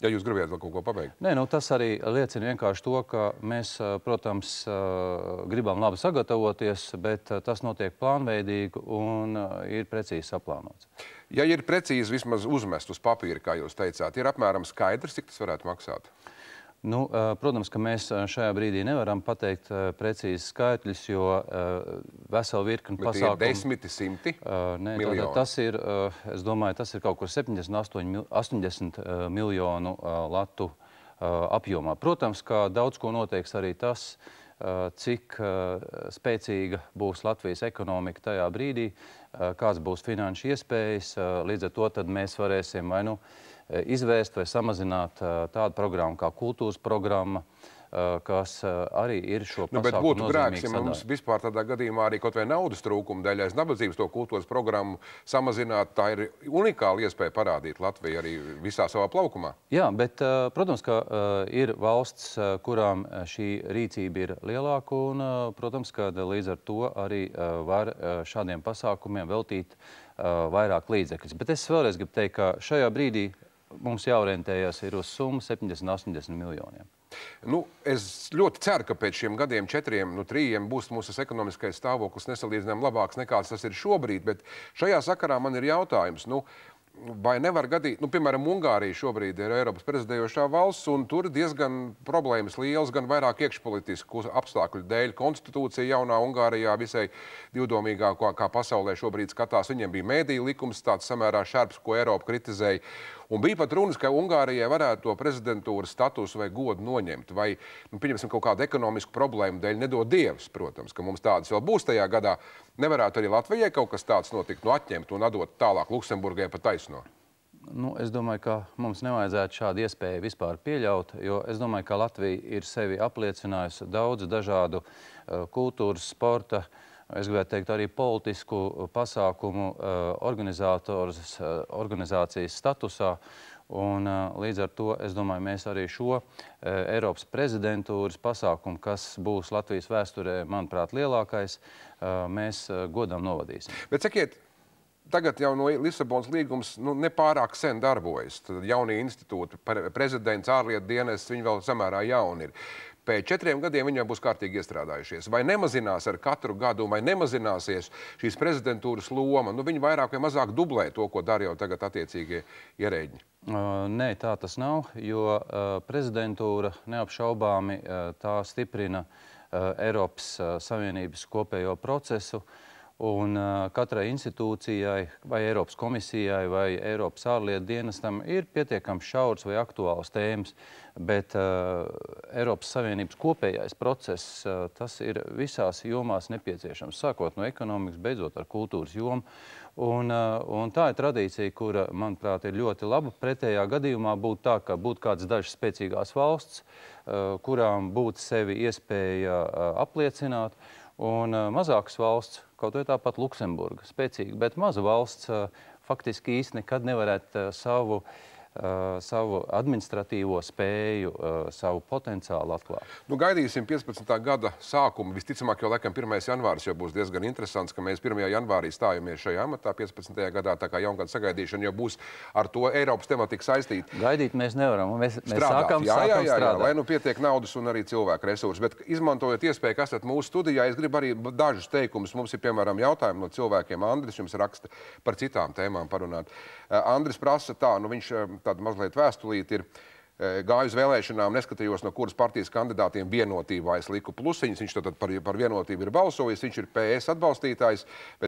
Ja jūs gribējāt vēl kaut ko pabeigt? Nē, nu, tas arī liecina vienkārši to, ka mēs, eh, protams, eh, gribam labi sagatavoties, bet eh, tas notiek plānveidīgi un ir precīzi saplānots. Ja ir precīzi vismaz uzmest uz papīra, kā jūs teicāt, ir apmēram skaidrs, cik tas varētu maksāt? Nu, eh, protams, ka mēs eh, šajā brīdī nevaram pateikt eh, precīzi skaitļus, jo vesela virkni pasākumu... Bet tie ir desmiti, simti Nē, miljoni? Tātad, tas ir, es domāju, tas ir kaut kur 78, 80 miljonu latu apjomā. Protams, ka daudz ko noteiks arī tas, cik spēcīga būs Latvijas ekonomika tajā brīdī, kāds būs finanšu iespējas, līdz ar to tad mēs varēsim vai nu Eh, izvērst vai samazināt eh, tādu programmu kā kultūras programma, eh, kas arī ir šo nu, bet būtu grēks, ja mums vispār tādā gadījumā arī kaut vai naudas trūkuma dēļ aiz nabadzības to kultūras programmu samazināt, tā ir unikāla iespēja parādīt Latviju arī visā savā plaukumā. Jā, bet, protams, ka ir valsts, kurām šī rīcība ir lielāka un, protams, ka līdz ar to arī var šādiem pasākumiem veltīt vairāk līdzekļus. Bet es vēlreiz gribu teikt, ka šajā brīdī mums jāorientējas ir uz summu 70-80 miljoniem. Nu, es ļoti ceru, ka pēc šiem gadiem, četriem, nu, trījiem, būs mūsu ekonomiskais stāvoklis nesalīdzinām labāks nekā tas ir šobrīd. Bet šajā sakarā man ir jautājums. Nu, vai nevar gadīt, nu, piemēram, Ungārija šobrīd ir Eiropas prezidējošā valsts, un tur diezgan problēmas lielas, gan vairāk iekšpolitisku apstākļu dēļ. Konstitūcija jaunā Ungārijā visai divdomīgākā kā pasaulē šobrīd skatās. Viņiem bija mēdīja likums tāds samērā šarps, ko Eiropa kritizēja. Un bija pat runas, ka Ungārijai varētu to prezidentūras statusu vai godu noņemt, vai, nu, pieņemsim, kaut kādu ekonomisku problēmu dēļ nedod Dievs, protams, ka mums tādas vēl būs tajā gadā. Nevarētu arī Latvijai kaut kas tāds notikt, nu, atņemt un atdot tālāk Luksemburgai pa taisnu no? Nu, es domāju, ka mums nevajadzētu šādu iespēju vispār pieļaut, jo es domāju, ka Latvija ir sevi apliecinājusi daudz dažādu uh, kultūras, sporta, es gribētu teikt arī politisku pasākumu uh, organizācijas statusā. Un, uh, līdz ar to es domāju, mēs arī šo uh, Eiropas prezidentūras pasākumu, kas būs Latvijas vēsturē, manuprāt, lielākais, uh, mēs godam novadīsim. Bet sakiet, tagad jau no Lisabonas līgums nu, nepārāk sen darbojas. Tad jaunie institūti, prezidents, ārlietu dienas, viņi vēl samērā jauni ir. Pēc četriem gadiem viņiem būs kārtīgi iestrādājušies. Vai nemazinās ar katru gadu, vai nemazināsies šīs prezidentūras loma? Nu, viņi vairāk vai mazāk dublē to, ko dara jau tagad attiecīgie ierēģi. Uh, nē, tā tas nav, jo uh, prezidentūra neapšaubāmi uh, tā stiprina uh, Eiropas uh, Savienības kopējo procesu. Uh, Un uh, katrai institūcijai, vai Eiropas komisijai, vai Eiropas ārlietu dienestam ir pietiekami šaurs vai aktuāls tēmas, bet uh, Eiropas Savienības kopējais process uh, tas ir visās jomās nepieciešams, sākot no ekonomikas, beidzot ar kultūras jomu. Un, un tā ir tradīcija, kura, manuprāt, ir ļoti laba. Pretējā gadījumā būtu tā, ka būtu kādas dažas spēcīgās valsts, kurām būtu sevi iespēja apliecināt, un mazākas valsts, Kaut vai tāpat Luksemburga, spēcīga, bet maza valsts eh, faktiski īsti nekad nevarētu eh, savu uh, Uh, savu administratīvo spēju, uh, savu potenciālu atklāt. Nu, gaidīsim 15. gada sākumu. Visticamāk, jau laikam 1. janvāris jau būs diezgan interesants, ka mēs 1. janvārī stājamies šajā amatā 15. gadā, tā kā jaungada sagaidīšana jau būs ar to Eiropas tematiku saistīta. Gaidīt mēs nevaram, mēs, mēs strādāt. sākam, jā, sākam jā, jā, jā, strādāt. Lai nu pietiek naudas un arī cilvēku resursu, bet izmantojot iespēju, kas esat mūsu studijā, es gribu arī dažus teikumus. Mums ir, piemēram, jautājumi no cilvēkiem. Andris jums raksta par citām tēmām parunāt. Uh, Andris prasa tā, nu viņš um, tāda mazliet vēstulīta ir. E, gāju uz vēlēšanām, neskatījos, no kuras partijas kandidātiem vienotībā es liku plusiņus. Viņš tad par, par vienotību ir balsojis, viņš ir PS atbalstītājs,